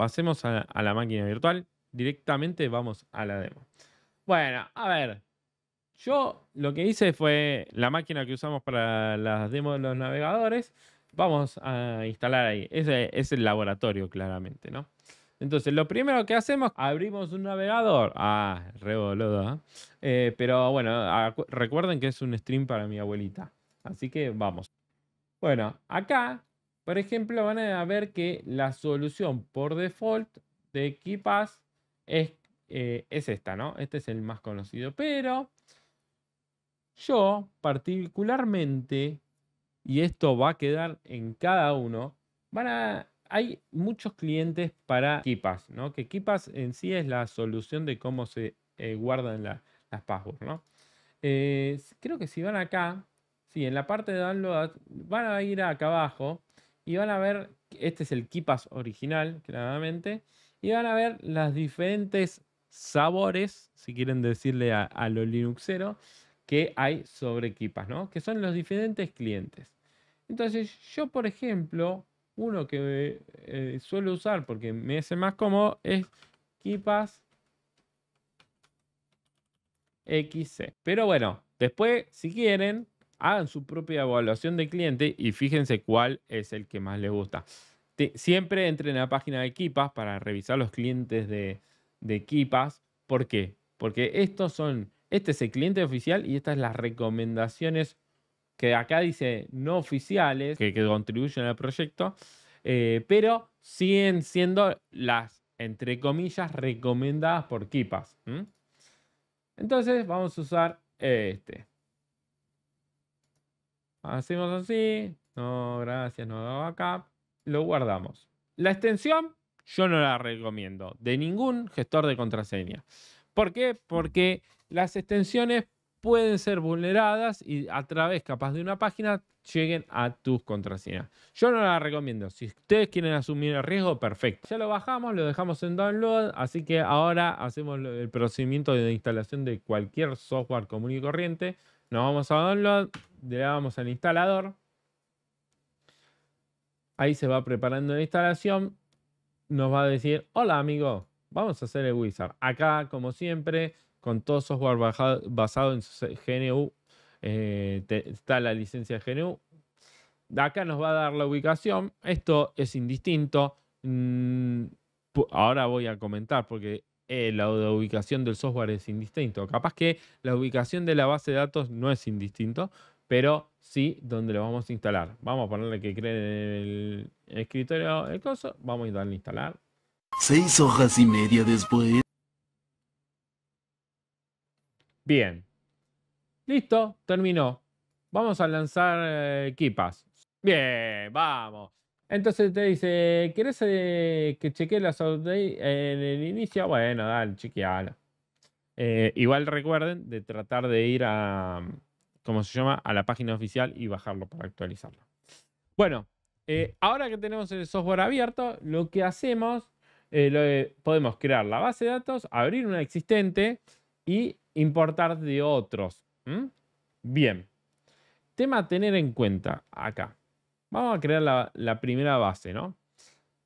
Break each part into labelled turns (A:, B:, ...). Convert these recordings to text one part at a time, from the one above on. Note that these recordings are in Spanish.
A: pasemos a, la máquina virtual. Directamente vamos a la demo. Bueno, a ver. Yo lo que hice fue la máquina que usamos para las demos de los navegadores. Vamos a instalar ahí. Ese es el laboratorio, claramente, ¿no? Entonces, lo primero que hacemos, abrimos un navegador. Ah, re boludo. ¿eh? Eh, pero bueno, recuerden que es un stream para mi abuelita. Así que vamos. Bueno, acá por ejemplo, van a ver que la solución por default de KeePass es, eh, es esta, ¿no? Este es el más conocido, pero yo particularmente, y esto va a quedar en cada uno, van a, hay muchos clientes para KeePass, ¿no? Que KeePass en sí es la solución de cómo se eh, guardan las passwords, ¿no? Eh, creo que si van acá, sí, en la parte de download, van a ir acá abajo y van a ver, este es el Kipas original, claramente, y van a ver las diferentes sabores, si quieren decirle a, lo los Linuxeros, que hay sobre Kipas, ¿no? Que son los diferentes clientes. Entonces, yo, por ejemplo, uno que eh, suelo usar porque me hace más cómodo es Kipas XC. Pero bueno, después, si quieren, hagan su propia evaluación de cliente y fíjense cuál es el que más les gusta. siempre entren a la página de Kipas para revisar los clientes de, Kipas. ¿Por qué? Porque estos son, este es el cliente oficial y estas son las recomendaciones que acá dice no oficiales, que, contribuyen al proyecto, eh, pero siguen siendo las, entre comillas, recomendadas por Kipas. Entonces vamos a usar este. Hacemos así. No, gracias, no hago acá. Lo guardamos. La extensión yo no la recomiendo de ningún gestor de contraseña. ¿Por qué? Porque las extensiones pueden ser vulneradas y a través capaz de una página lleguen a tus contraseñas. Yo no la recomiendo. Si ustedes quieren asumir el riesgo, perfecto. Ya lo bajamos, lo dejamos en download, así que ahora hacemos el procedimiento de instalación de cualquier software común y corriente. Nos vamos a download, le vamos al instalador. Ahí se va preparando la instalación. Nos va a decir, hola amigo, vamos a hacer el wizard. Acá, como siempre, con todo software basado en GNU, eh, está la licencia GNU. Acá nos va a dar la ubicación. Esto es indistinto. Mm, ahora voy a comentar porque eh, la, ubicación del software es indistinto. Capaz que la ubicación de la base de datos no es indistinto, pero sí donde lo vamos a instalar. Vamos a ponerle que cree en el escritorio el coso, vamos a darle instalar. Seis hojas y media después. Bien. Listo, terminó. Vamos a lanzar eh, equipas. Bien, vamos. Entonces te dice, ¿querés eh, que chequee las updates eh, en el inicio? Bueno, dale, chequeala. igual recuerden de tratar de ir a, como se llama, a la página oficial y bajarlo para actualizarlo. Bueno, eh, ahora que tenemos el software abierto, lo que hacemos, eh, lo, eh, podemos crear la base de datos, abrir una existente y importar de otros. Bien, tema a tener en cuenta acá. Vamos a crear la, primera base, ¿no?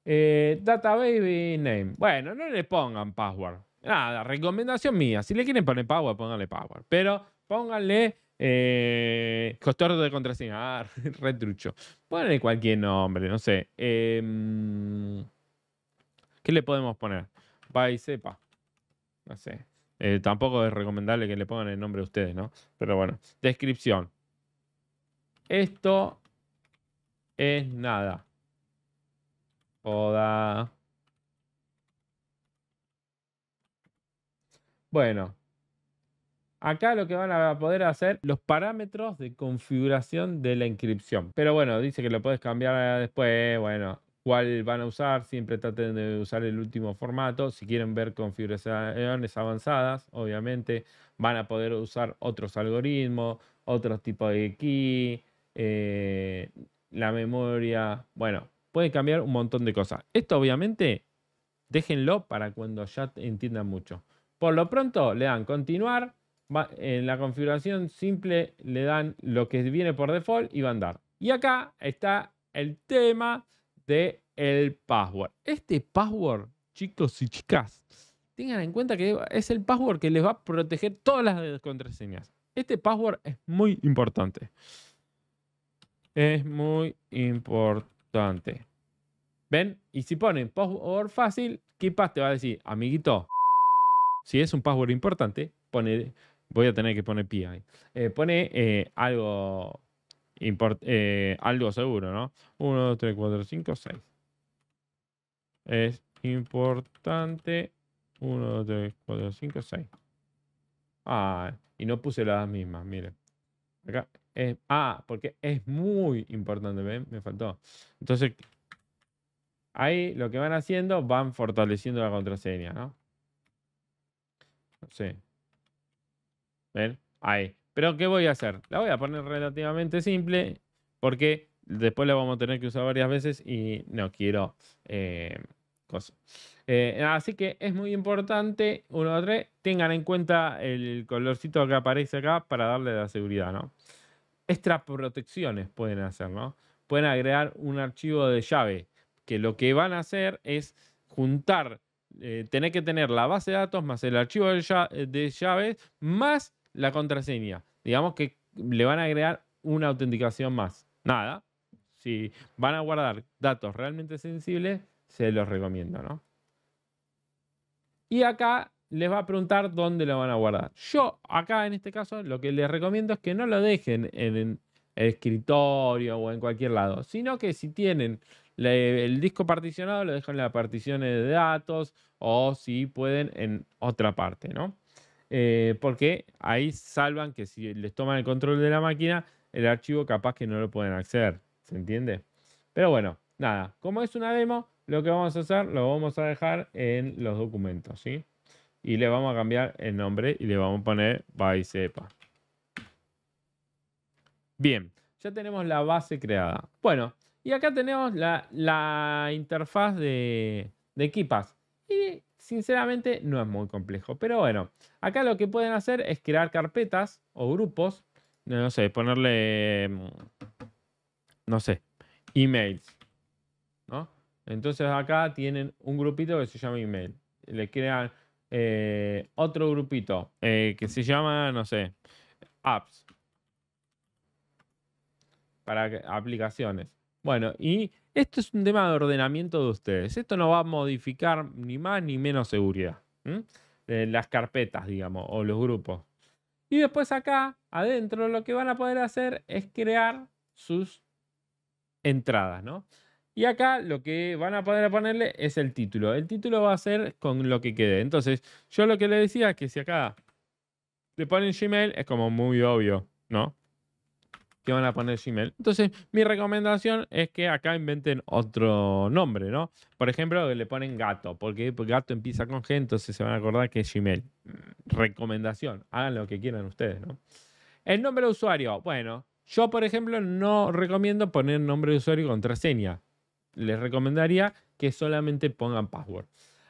A: database name. Bueno, no le pongan password. Nada, recomendación mía. Si le quieren poner password, pónganle password. Pero pónganle eh, de contraseña. Ah, retrucho. Ponle cualquier nombre, no sé. Em, ¿Qué le podemos poner? Va sepa. No sé. Eh, tampoco es recomendable que le pongan el nombre a ustedes, ¿no? Pero bueno. Descripción. Esto es nada. Poda. Bueno, Acá lo que van a poder hacer los parámetros de configuración de la inscripción. Pero bueno, dice que lo puedes cambiar eh, después, bueno, cuál van a usar, siempre traten de usar el último formato. Si quieren ver configuraciones avanzadas, obviamente van a poder usar otros algoritmos, otros tipos de key, eh, la memoria, bueno, pueden cambiar un montón de cosas. Esto obviamente déjenlo para cuando ya entiendan mucho. Por lo pronto le dan continuar en la configuración simple le dan lo que viene por default y va a andar. Y acá está el tema del el password. Este password, chicos y chicas, tengan en cuenta que es el password que les va a proteger todas las contraseñas. Este password es muy importante. Es muy importante. ¿Ven? Y si ponen password fácil, pasa te va a decir, amiguito, si es un password importante, pone Voy a tener que poner pi ahí. Eh, pone eh, algo, eh, algo seguro, ¿no? 1, 2, 3, 4, 5, 6. Es importante. 1, 2, 3, 4, 5, 6. Ah, y no puse las mismas, miren. Acá. ah, porque es muy importante, ¿ven? Me faltó. Entonces, ahí lo que van haciendo, van fortaleciendo la contraseña, ¿no? No sé. ¿Ven? Ahí. Pero ¿qué voy a hacer? La voy a poner relativamente simple porque después la vamos a tener que usar varias veces y no quiero eh, cosas. Eh, así que es muy importante, uno 2, tres, tengan en cuenta el colorcito que aparece acá para darle la seguridad, ¿no? Extra protecciones pueden hacer, ¿no? Pueden agregar un archivo de llave, que lo que van a hacer es juntar, eh, tener que tener la base de datos más el archivo de, llaves, más la contraseña. Digamos que le van a agregar una autenticación más. Nada. Si van a guardar datos realmente sensibles, se los recomiendo, ¿no? Y acá les va a preguntar dónde lo van a guardar. Yo acá en este caso lo que les recomiendo es que no lo dejen en, el escritorio o en cualquier lado, sino que si tienen el disco particionado lo dejan en la partición de datos o si pueden en otra parte, ¿no? Eh, porque ahí salvan que si les toman el control de la máquina, el archivo capaz que no lo pueden acceder. ¿Se entiende? Pero bueno, nada, como es una demo, lo que vamos a hacer lo vamos a dejar en los documentos, ¿sí? Y le vamos a cambiar el nombre y le vamos a poner BySepa. Bien, ya tenemos la base creada. Bueno, y acá tenemos la, interfaz de, de Kipas. Y Sinceramente no es muy complejo, pero bueno, acá lo que pueden hacer es crear carpetas o grupos, no sé, ponerle, mm, no sé, emails, ¿no? Entonces acá tienen un grupito que se llama email, le crean eh, otro grupito eh, que se llama, no sé, apps, para aplicaciones. Bueno, y esto es un tema de ordenamiento de ustedes. Esto no va a modificar ni más ni menos seguridad. Eh, las carpetas, digamos, o los grupos. Y después acá, adentro, lo que van a poder hacer es crear sus entradas, ¿no? Y acá lo que van a poder ponerle es el título. El título va a ser con lo que quede. Entonces, yo lo que le decía es que si acá le ponen Gmail, es como muy obvio, ¿no? que van a poner Gmail. Entonces, mi recomendación es que acá inventen otro nombre, ¿no? Por ejemplo, le ponen gato, porque gato empieza con G, entonces se van a acordar que es Gmail. Mm, recomendación, hagan lo que quieran ustedes, ¿no? El nombre de usuario, bueno, yo por ejemplo no recomiendo poner nombre de usuario y contraseña. Les recomendaría que solamente pongan password.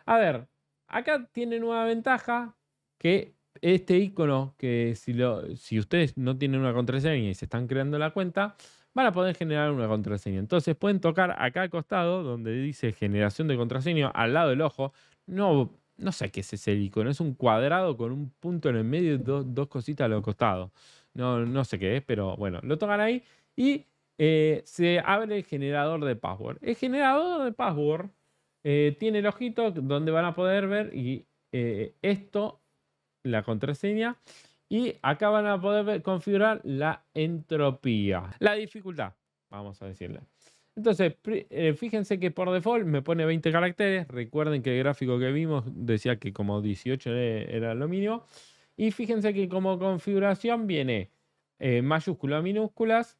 A: A ver, acá tiene nueva ventaja que este icono que si, lo, si ustedes no tienen una contraseña y se están creando la cuenta, van a poder generar una contraseña. Entonces pueden tocar acá al costado donde dice generación de contraseña al lado del ojo. No, no sé qué es ese icono, es un cuadrado con un punto en el medio y dos, cositas a los costados. No, no sé qué es, pero bueno, lo tocan ahí y eh, se abre el generador de password. El generador de password eh, tiene el ojito donde van a poder ver y eh, esto la contraseña y acá van a poder configurar la entropía, la dificultad, vamos a decirle. Entonces, eh, fíjense que por default me pone 20 caracteres. Recuerden que el gráfico que vimos decía que como 18 e, era lo mínimo. Y fíjense que como configuración viene eh, mayúsculas, minúsculas,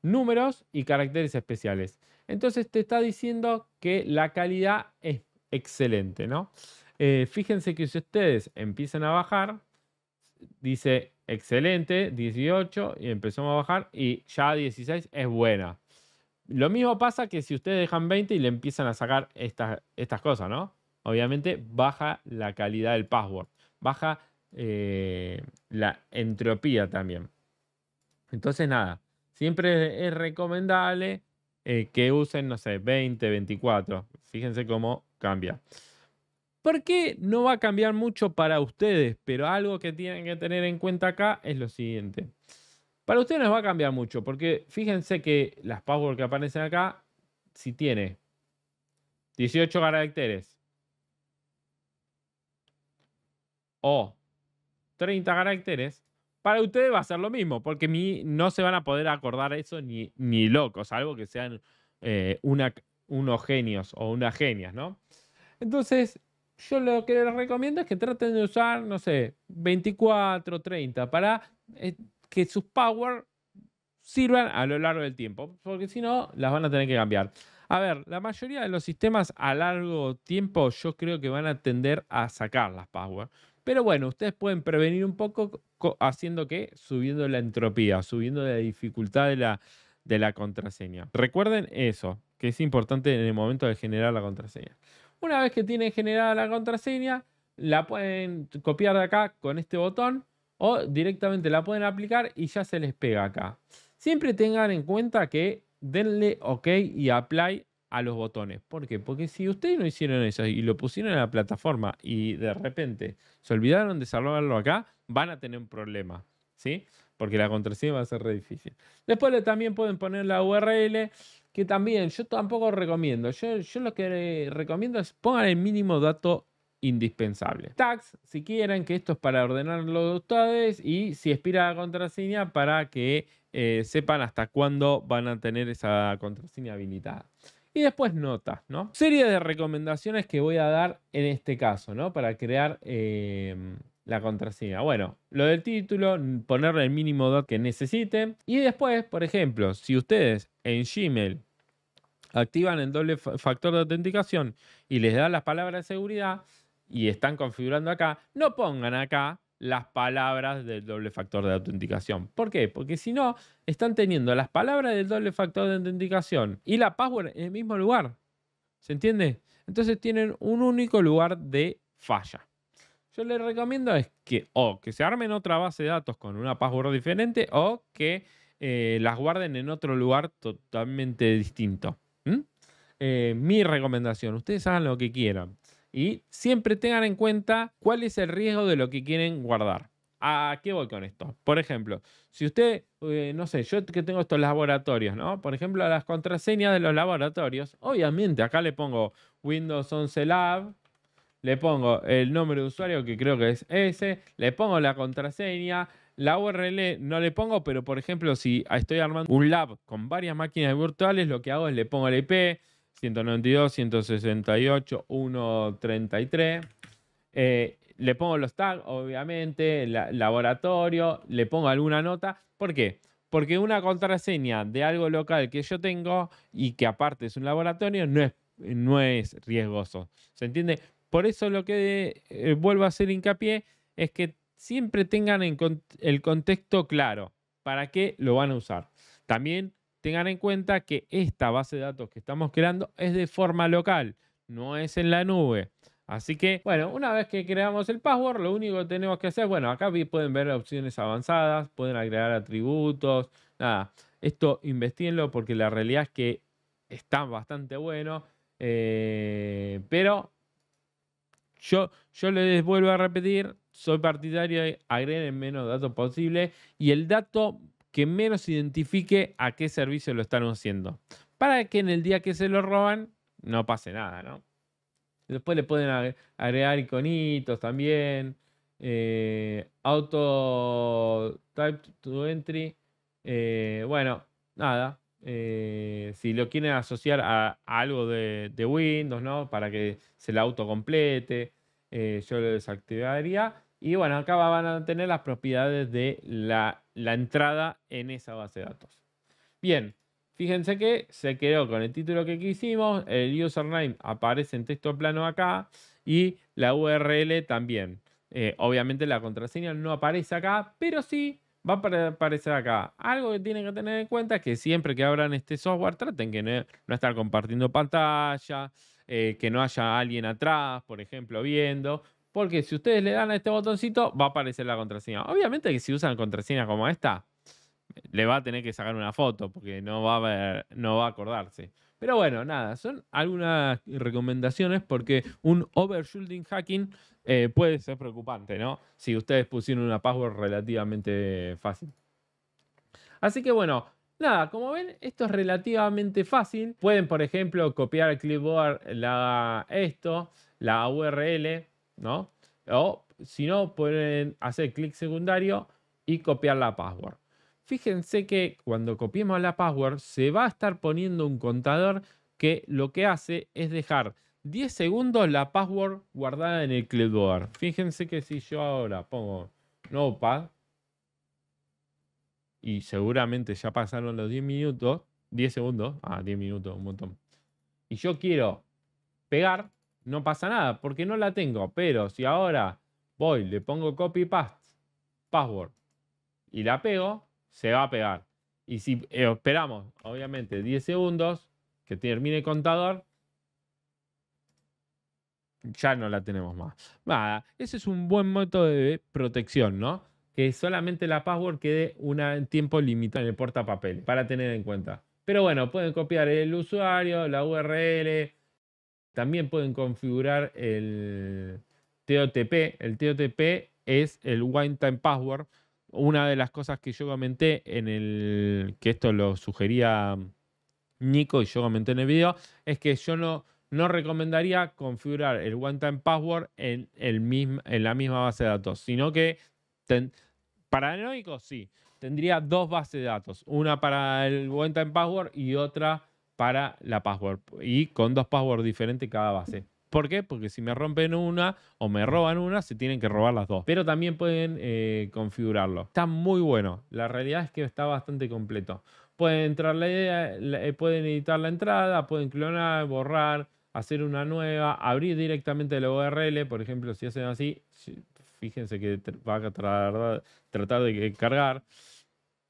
A: números y caracteres especiales. Entonces te está diciendo que la calidad es excelente, ¿no? Eh, fíjense que si ustedes empiezan a bajar, dice excelente, 18 y empezamos a bajar y ya 16 es buena. Lo mismo pasa que si ustedes dejan 20 y le empiezan a sacar estas, estas cosas, ¿no? Obviamente baja la calidad del password, baja eh, la entropía también. Entonces nada, siempre es recomendable eh, que usen, no sé, 20, 24. Fíjense cómo cambia. ¿Por qué no va a cambiar mucho para ustedes, pero algo que tienen que tener en cuenta acá es lo siguiente. Para ustedes no va a cambiar mucho, porque fíjense que las passwords que aparecen acá, si tiene 18 caracteres o 30 caracteres, para ustedes va a ser lo mismo, porque no se van a poder acordar eso ni, ni locos, salvo que sean eh, unos genios o unas genias, ¿no? Entonces, yo lo que les recomiendo es que traten de usar, no sé, 24, 30 para eh, que sus power sirvan a lo largo del tiempo, porque si no, las van a tener que cambiar. A ver, la mayoría de los sistemas a largo tiempo yo creo que van a tender a sacar las power. Pero bueno, ustedes pueden prevenir un poco haciendo que subiendo la entropía, subiendo la dificultad de la, de la contraseña. Recuerden eso, que es importante en el momento de generar la contraseña. Una vez que tienen generada la contraseña, la pueden copiar de acá con este botón o directamente la pueden aplicar y ya se les pega acá. Siempre tengan en cuenta que denle OK y Apply a los botones. ¿Por qué? Porque si ustedes no hicieron eso y lo pusieron en la plataforma y de repente se olvidaron de salvarlo acá, van a tener un problema, ¿sí? Porque la contraseña va a ser re difícil. Después también pueden poner la URL que también yo tampoco recomiendo. Yo, lo que recomiendo es pongan el mínimo dato indispensable. Tags, si quieren, que esto es para ordenarlo de ustedes y si expira la contraseña para que eh, sepan hasta cuándo van a tener esa contraseña habilitada. Y después notas, ¿no? Serie de recomendaciones que voy a dar en este caso, ¿no? Para crear em, la contraseña. Bueno, lo del título, ponerle el mínimo dato que necesiten. Y después, por ejemplo, si ustedes en Gmail activan el doble factor de autenticación y les dan las palabras de seguridad y están configurando acá, no pongan acá las palabras del doble factor de autenticación. ¿Por qué? Porque si no, están teniendo las palabras del doble factor de autenticación y la password en el mismo lugar. ¿Se entiende? Entonces tienen un único lugar de falla. Yo les recomiendo es que o que se armen otra base de datos con una password diferente o que eh, las guarden en otro lugar totalmente distinto. Eh, mi recomendación, ustedes hagan lo que quieran y siempre tengan en cuenta cuál es el riesgo de lo que quieren guardar. ¿A qué voy con esto? Por ejemplo, si usted, eh, no sé, yo que tengo estos laboratorios, ¿no? Por ejemplo, las contraseñas de los laboratorios, obviamente acá le pongo Windows 11 Lab, le pongo el nombre de usuario que creo que es ese, le pongo la contraseña, la URL no le pongo, pero por ejemplo, si estoy armando un lab con varias máquinas virtuales, lo que hago es le pongo el IP 192, 168, 133. le pongo los tags, obviamente, laboratorio, le pongo alguna nota. ¿Por qué? Porque una contraseña de algo local que yo tengo y que aparte es un laboratorio no es, no es riesgoso. ¿Se entiende? Por eso lo que eh, vuelvo a hacer hincapié es que siempre tengan el contexto claro para qué lo van a usar. También tengan en cuenta que esta base de datos que estamos creando es de forma local, no es en la nube. Así que, bueno, una vez que creamos el password, lo único que tenemos que hacer, bueno, acá pueden ver opciones avanzadas, pueden agregar atributos, nada. Esto investiguenlo porque la realidad es que está bastante bueno. Eh, pero yo, yo les vuelvo a repetir, soy partidario de el menos datos posible y el dato que menos identifique a qué servicio lo están haciendo. Para que en el día que se lo roban no pase nada, ¿no? Después le pueden agregar iconitos también. Eh, auto type to entry. Eh, bueno, nada. Eh, si lo quieren asociar a, algo de, Windows, ¿no? Para que se la autocomplete. yo lo desactivaría. Y bueno, acá van a tener las propiedades de la, entrada en esa base de datos. Bien, fíjense que se quedó con el título que quisimos, el username aparece en texto plano acá y la URL también. Eh, obviamente la contraseña no aparece acá, pero sí va a aparecer acá. Algo que tienen que tener en cuenta es que siempre que abran este software traten que no, no estar compartiendo pantalla, eh, que no haya alguien atrás, por ejemplo, viendo, porque si ustedes le dan a este botoncito, va a aparecer la contraseña. Obviamente que si usan contraseña como esta, le va a tener que sacar una foto porque no va a no va a acordarse. Pero bueno, nada, son algunas recomendaciones porque un overshielding hacking eh, puede ser preocupante, ¿no? Si ustedes pusieron una password relativamente fácil. Así que bueno, nada, como ven, esto es relativamente fácil. Pueden, por ejemplo, copiar al clipboard la, esto, la URL, ¿no? O si no, pueden hacer clic secundario y copiar la password. Fíjense que cuando copiemos la password se va a estar poniendo un contador que lo que hace es dejar 10 segundos la password guardada en el clipboard. Fíjense que si yo ahora pongo Notepad y seguramente ya pasaron los 10 minutos, 10 segundos, ah, 10 minutos, un montón. Y yo quiero pegar, no pasa nada porque no la tengo. Pero si ahora voy, le pongo copy paste, password y la pego, se va a pegar. Y si eh, esperamos, obviamente, 10 segundos que termine el contador, ya no la tenemos más. Nada, ese es un buen método de protección, ¿no? Que solamente la password quede un tiempo limitado en el portapapel, para tener en cuenta. Pero bueno, pueden copiar el usuario, la URL, también pueden configurar el TOTP. El TOTP es el One Time Password. Una de las cosas que yo comenté en el. que esto lo sugería Nico y yo comenté en el video, es que yo no, no recomendaría configurar el One Time Password en, el en la misma base de datos, sino que. paranoico, sí. Tendría dos bases de datos, una para el One Time Password y otra para la password y con dos passwords diferentes cada base. ¿Por qué? Porque si me rompen una o me roban una, se tienen que robar las dos. Pero también pueden eh, configurarlo. Está muy bueno. La realidad es que está bastante completo. Pueden, entrar la, eh, pueden editar la entrada, pueden clonar, borrar, hacer una nueva, abrir directamente la URL. Por ejemplo, si hacen así, fíjense que va a tratar de cargar.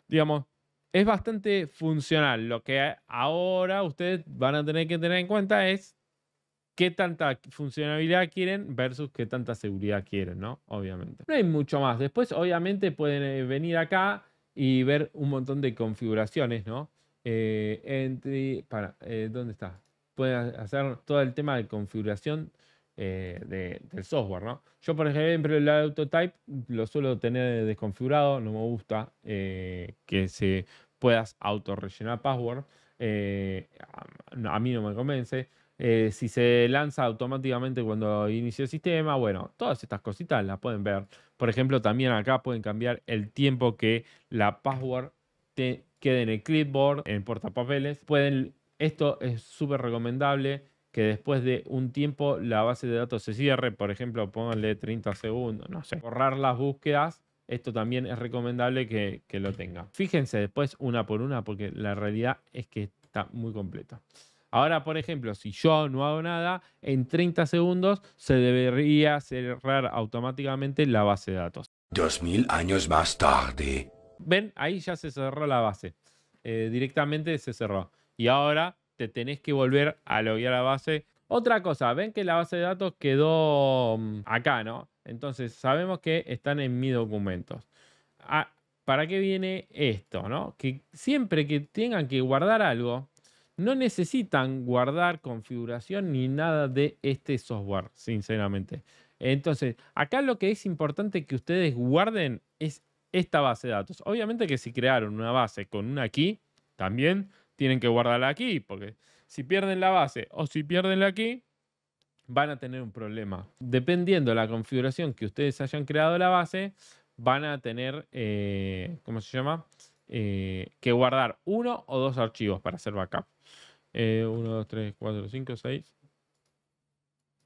A: Digamos, es bastante funcional. Lo que ahora ustedes van a tener que tener en cuenta es qué tanta funcionalidad quieren versus qué tanta seguridad quieren, ¿no? Obviamente. No hay mucho más. Después, obviamente, pueden eh, venir acá y ver un montón de configuraciones, ¿no? Eh, entre, para, eh, ¿dónde está? Pueden hacer todo el tema de configuración eh, del software, ¿no? Yo, por ejemplo, el AutoType lo suelo tener desconfigurado, no me gusta eh, que se puedas autorrellenar password. Eh, a, mí no me convence. si se lanza automáticamente cuando inicia el sistema, bueno, todas estas cositas las pueden ver. Por ejemplo, también acá pueden cambiar el tiempo que la password te quede en el clipboard, en portapapeles. Pueden, esto es súper recomendable que después de un tiempo la base de datos se cierre, por ejemplo, pónganle 30 segundos, no sé, borrar las búsquedas, esto también es recomendable que, lo tenga. Fíjense después una por una, porque la realidad es que está muy completa. Ahora, por ejemplo, si yo no hago nada, en 30 segundos se debería cerrar automáticamente la base de datos. 2000 años más tarde. Ven, ahí ya se cerró la base. Eh, directamente se cerró. Y ahora tenés que volver a loguear la base. Otra cosa, ven que la base de datos quedó mm, acá, ¿no? Entonces sabemos que están en mi documentos. Ah, ¿Para qué viene esto, no? Que siempre que tengan que guardar algo, no necesitan guardar configuración ni nada de este software, sinceramente. Entonces, acá lo que es importante que ustedes guarden es esta base de datos. Obviamente que si crearon una base con una aquí, también tienen que guardarla aquí, porque si pierden la base o si pierden la aquí, van a tener un problema. Dependiendo de la configuración que ustedes hayan creado la base, van a tener, eh, ¿cómo se llama? Eh, que guardar uno o dos archivos para hacer backup. 1, 2, 3, 4, 5, 6.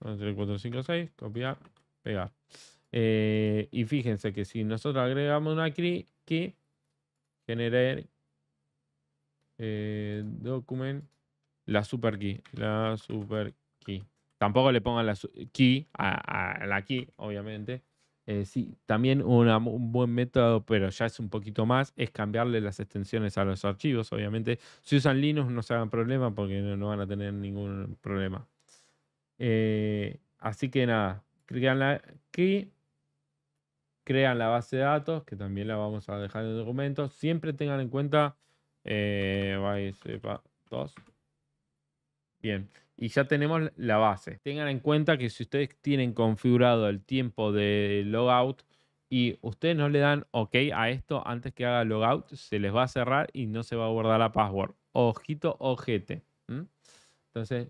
A: 1, 3, 4, 5, 6. Copiar, pegar. Eh, y fíjense que si nosotros agregamos una key, generar eh, document. La super key. La super key. Tampoco le pongan la key a, la key, obviamente. Eh, sí, también un buen método, pero ya es un poquito más, es cambiarle las extensiones a los archivos, obviamente. Si usan Linux no se hagan problema porque no, van a tener ningún problema. Eh, así que nada, crean la key, crean la base de datos, que también la vamos a dejar en el documento Siempre tengan en cuenta eh, Bien, y ya tenemos la base. Tengan en cuenta que si ustedes tienen configurado el tiempo de logout y ustedes no le dan OK a esto antes que haga logout, se les va a cerrar y no se va a guardar la password. Ojito, ojete. ¿Mm? Entonces,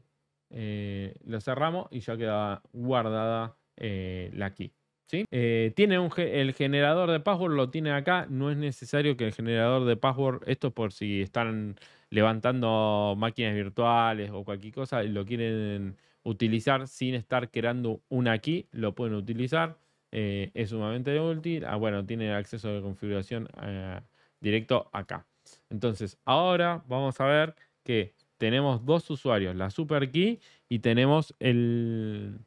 A: eh, lo cerramos y ya queda guardada eh, la key. Eh, tiene un, el generador de password, lo tiene acá, no es necesario que el generador de password, esto por si están levantando máquinas virtuales o cualquier cosa y lo quieren utilizar sin estar creando una aquí lo pueden utilizar. Eh, es sumamente útil. Ah, bueno, tiene acceso de configuración eh, directo acá. Entonces, ahora vamos a ver que tenemos dos usuarios, la Super Key y tenemos el,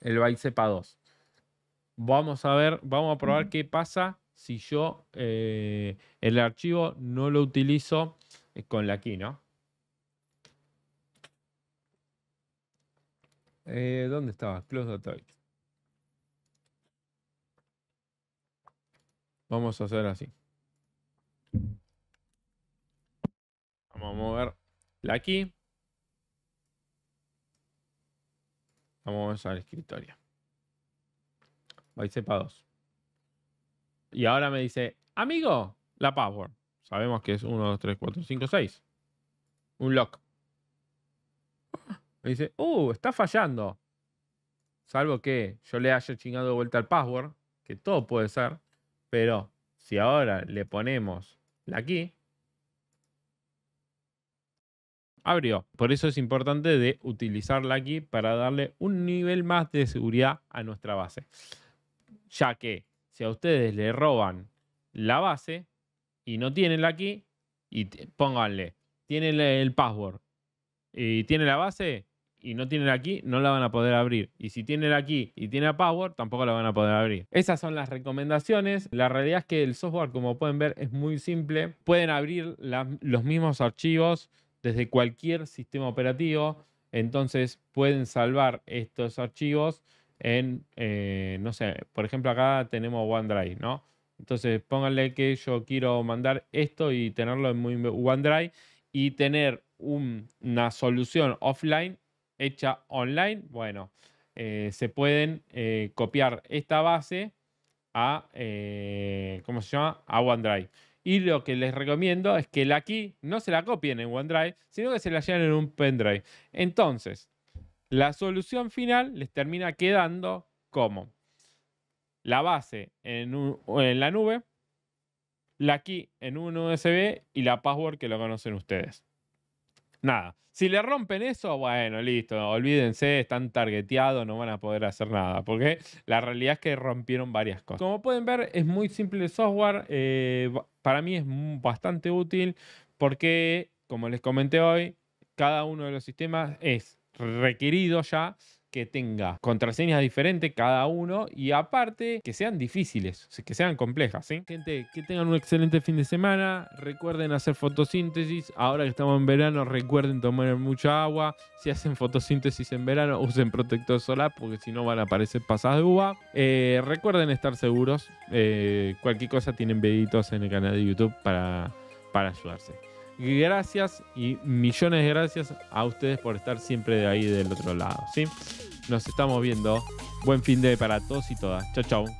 A: el byte 2 Vamos a ver, vamos a probar qué pasa si yo eh, el archivo no lo utilizo eh, con la key, ¿no? Eh, ¿Dónde estaba? Close data. Vamos a hacer así. Vamos a mover la key. Vamos a al escritorio. 2. Y ahora me dice, amigo, la password. Sabemos que es 1, 2, 3, 4, 5, 6. Un lock. Me dice, uh, está fallando. Salvo que yo le haya chingado de vuelta el password, que todo puede ser. Pero si ahora le ponemos la key, abrió. Por eso es importante de utilizar la key para darle un nivel más de seguridad a nuestra base ya que si a ustedes le roban la base y no tienen la aquí, y pónganle, tienen el, password y tiene la base y no tienen la aquí, no la van a poder abrir. Y si tienen la aquí y tiene la password, tampoco la van a poder abrir. Esas son las recomendaciones. La realidad es que el software, como pueden ver, es muy simple. Pueden abrir los mismos archivos desde cualquier sistema operativo. Entonces pueden salvar estos archivos en, eh, no sé, por ejemplo acá tenemos OneDrive, ¿no? Entonces pónganle que yo quiero mandar esto y tenerlo en OneDrive y tener una solución offline hecha online, bueno, eh, se pueden eh, copiar esta base a, ¿cómo se llama? A OneDrive. Y lo que les recomiendo es que la aquí no se la copien en OneDrive, sino que se la lleven en un pendrive. Entonces, la solución final les termina quedando como la base en, la nube, la key en un USB y la password que lo conocen ustedes. Nada. Si le rompen eso, bueno, listo, olvídense, están targeteados, no van a poder hacer nada, porque la realidad es que rompieron varias cosas. Como pueden ver, es muy simple el software, eh, para mí es bastante útil porque, como les comenté hoy, cada uno de los sistemas es requerido ya que tenga contraseñas diferentes cada uno y aparte que sean difíciles, que sean complejas. ¿sí? Gente, que tengan un excelente fin de semana, recuerden hacer fotosíntesis, ahora que estamos en verano recuerden tomar mucha agua, si hacen fotosíntesis en verano usen protector solar porque si no van a aparecer pasas de uva. Eh, recuerden estar seguros, eh, cualquier cosa tienen videitos en el canal de YouTube para, para ayudarse gracias y millones de gracias a ustedes por estar siempre de ahí del otro lado. ¿sí? Nos estamos viendo. Buen fin de para todos y todas. Chao, chao.